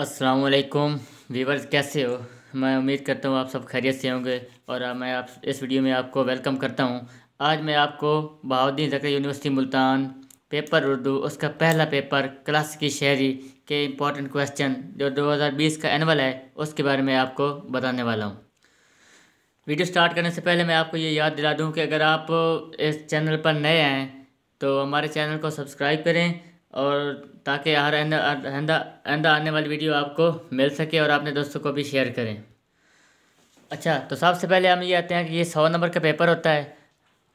असलकुम वालेकुम वीवर्स कैसे हो मैं उम्मीद करता हूँ आप सब खैरियत से होंगे और मैं आप इस वीडियो में आपको वेलकम करता हूँ आज मैं आपको बहाउद्दीन जक्र यूनिवर्सिटी मुल्तान पेपर उर्दू उसका पहला पेपर क्लास की शहरी के इम्पॉर्टेंट क्वेश्चन जो 2020 का एनअल है उसके बारे में आपको बताने वाला हूँ वीडियो स्टार्ट करने से पहले मैं आपको ये याद दिला दूँ कि अगर आप इस चैनल पर नए हैं तो हमारे चैनल को सब्सक्राइब करें और ताकि हर आंदा आइंदा आने वाली वीडियो आपको मिल सके और अपने दोस्तों को भी शेयर करें अच्छा तो सबसे पहले हम ये आते हैं कि ये सौ नंबर का पेपर होता है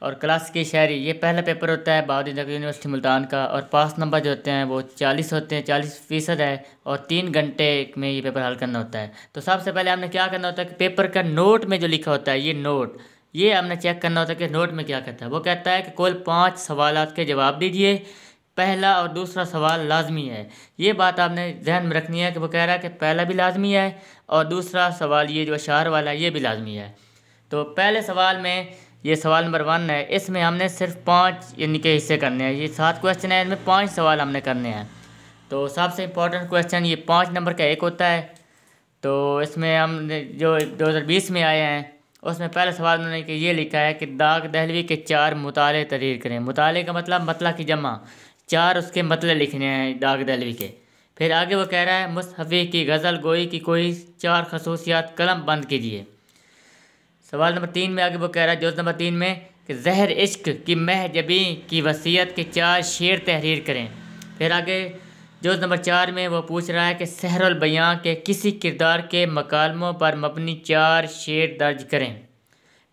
और क्लास की शायरी ये पहला पेपर होता है बहादी नगर यूनिवर्सिटी मुल्तान का और पास नंबर जो होते हैं वो चालीस होते हैं चालीस फीसद है और तीन घंटे में ये पेपर हल करना होता है तो सबसे पहले हमने क्या करना होता है कि पेपर का नोट में जो लिखा होता है ये नोट ये हमने चेक करना होता है कि नोट में क्या कहता है वो कहता है कि कुल पाँच सवाल के जवाब दीजिए पहला और दूसरा सवाल लाजमी है ये बात आपने जहन में रखनी है कि वो कह रहा है कि पहला भी लाजमी है और दूसरा सवाल ये जो अशार वाला है ये भी लाजमी है तो पहले सवाल में ये सवाल नंबर वन है इसमें हमने सिर्फ पाँच यानी के हिस्से करने हैं ये सात क्वेश्चन है इनमें पाँच सवाल हमने करने हैं तो सबसे इम्पोर्टेंट क्वेश्चन ये पाँच नंबर का एक होता है तो इसमें हम जो बीस में आए हैं उसमें पहला सवाल उन्होंने कि ये लिखा है कि दाग दहलवी के चार मुताले तरीर करें मुताले का मतलब मतला की जमा चार उसके मतलब लिखने हैं दाग दलवी के फिर आगे वो कह रहा है मुस्तफ़ी की गज़ल गोई की कोई चार खसूसियात कलम बंद कीजिए सवाल नंबर तीन में आगे वो कह रहा है जोश नंबर तीन में कि जहर इश्क की महजबी की वसीयत के चार शेर तहरीर करें फिर आगे जोश नंबर चार में वो पूछ रहा है कि सहरबयाँ के किसी किरदार के मकालमों पर मबनी चार शेर दर्ज करें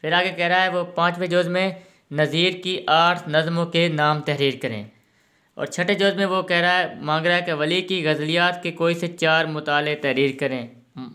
फिर आगे कह रहा है वो पाँचवें जोज में नज़ीर की आठ नज़मों के नाम तहरीर करें और छठे जोज में वो कह रहा है मांग रहा है कि वली की गज़लियात के कोई से चार मुताले तहरीर करें हम्म।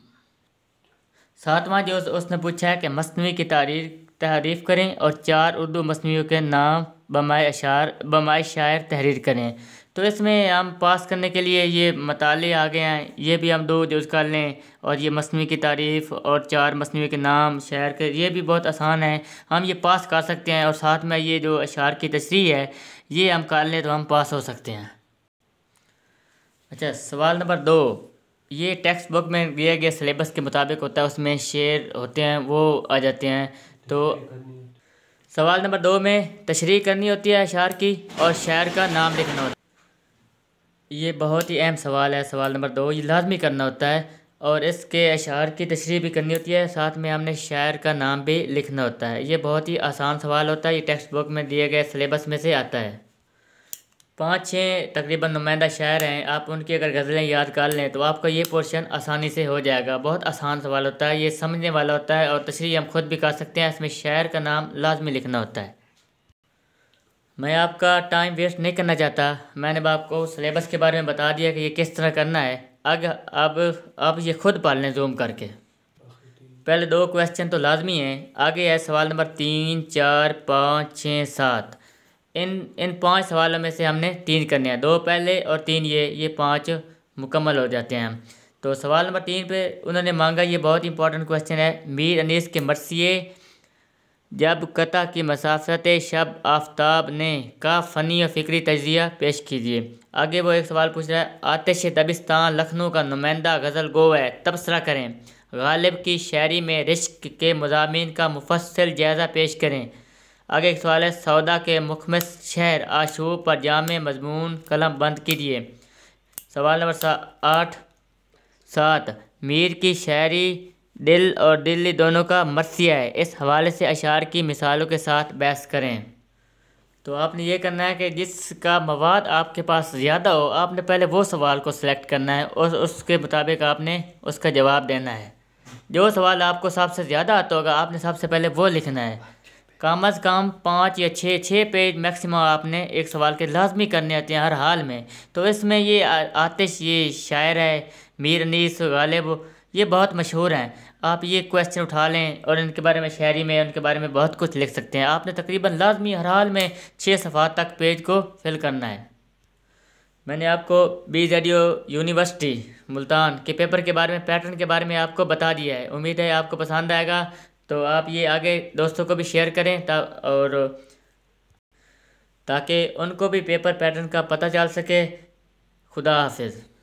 सातवां जोज उसने पूछा है कि मसनवी की तारीर तहरीफ करें और चार उर्दू मसनवियों के नाम बमाए अशार बमाए शायर तहरीर करें तो इसमें हम पास करने के लिए ये मताले आ गए हैं ये भी हम दो जोज कर लें और ये मसनवी की तारीफ़ और चार मसनवी के नाम शायर के ये भी बहुत आसान है हम ये पास कर सकते हैं और साथ में ये जो अशार की तशरी है ये हम कर लें तो हम पास हो सकते हैं अच्छा सवाल नंबर दो ये टेक्स्ट बुक में दिया गया सिलेबस के मुताबिक होता है उसमें शेर होते हैं वो आ जाते हैं तो सवाल नंबर दो में तशरी करनी होती है शार की और शायर का नाम लिखना होता है ये बहुत ही अहम सवाल है सवाल नंबर दो ये लाजमी करना होता है और इसके अशार की तशरी भी करनी होती है साथ में हमने शायर का नाम भी लिखना होता है ये बहुत ही आसान सवाल होता है ये टेक्स्ट बुक में दिए गए सिलेबस में से आता है पाँच छः तकरीबन नुमाइंदा शायर हैं आप उनकी अगर गज़लें याद कर लें तो आपका ये पोर्शन आसानी से हो जाएगा बहुत आसान सवाल होता है ये समझने वाला होता है और तशरी हम खुद भी कर सकते हैं इसमें शायर का नाम लाजमी लिखना होता है मैं आपका टाइम वेस्ट नहीं करना चाहता मैंने आपको सिलेबस के बारे में बता दिया कि ये किस तरह करना है अग अब आप ये खुद पाल लें जूम करके पहले दो क्वेश्चन तो लाजमी हैं आगे है सवाल नंबर तीन चार पाँच छः सात इन इन पांच सवालों में से हमने तीन करने हैं दो पहले और तीन ये ये पांच मुकम्मल हो जाते हैं तो सवाल नंबर तीन पे उन्होंने मांगा ये बहुत इंपॉर्टेंट क्वेश्चन है मीर अनीस के मरसिए जब कता की मसाफत शब आफ्ताब ने का फ़नी और फ़िक्री तजिया पेश कीजिए आगे वो एक सवाल पूछ रहा है आतिश दबिस्तान लखनऊ का नुमाइंदा गज़ल गो है तबसरा करें गालिब की शायरी में रिश्क के मजामी का मुफसल जायज़ा पेश करें आगे एक सवाल है सौदा के मुखम शहर आशूब पर जाम मजमून कलम बंद कीजिए सवाल नंबर सा आठ सात मीर की शायरी दिल और दिल्ली दोनों का मरसिया है इस हवाले से अशार की मिसालों के साथ बहस करें तो आपने ये करना है कि जिसका मवाद आपके पास ज़्यादा हो आपने पहले वो सवाल को सिलेक्ट करना है और उसके मुताबिक आपने उसका जवाब देना है जो सवाल आपको सबसे ज़्यादा आता होगा आपने सबसे पहले वो लिखना है कम अज़ कम पाँच या छः छः पेज मैक्सिमम आपने एक सवाल के लाजमी करने आते हैं हर हाल में तो इसमें ये आतिश ये शायर है मीर अनीस गालिब ये बहुत मशहूर हैं आप ये क्वेश्चन उठा लें और इनके बारे में शायरी में उनके बारे में बहुत कुछ लिख सकते हैं आपने तकरीबन लाजमी हर हाल में छः सफ़ात तक पेज को फिल करना है मैंने आपको बी जेडियो यूनिवर्सिटी मुल्तान के पेपर के बारे में पैटर्न के बारे में आपको बता दिया है उम्मीद है आपको पसंद आएगा तो आप ये आगे दोस्तों को भी शेयर करें ता और ताकि उनको भी पेपर पैटर्न का पता चल सके खुदा हाफिज़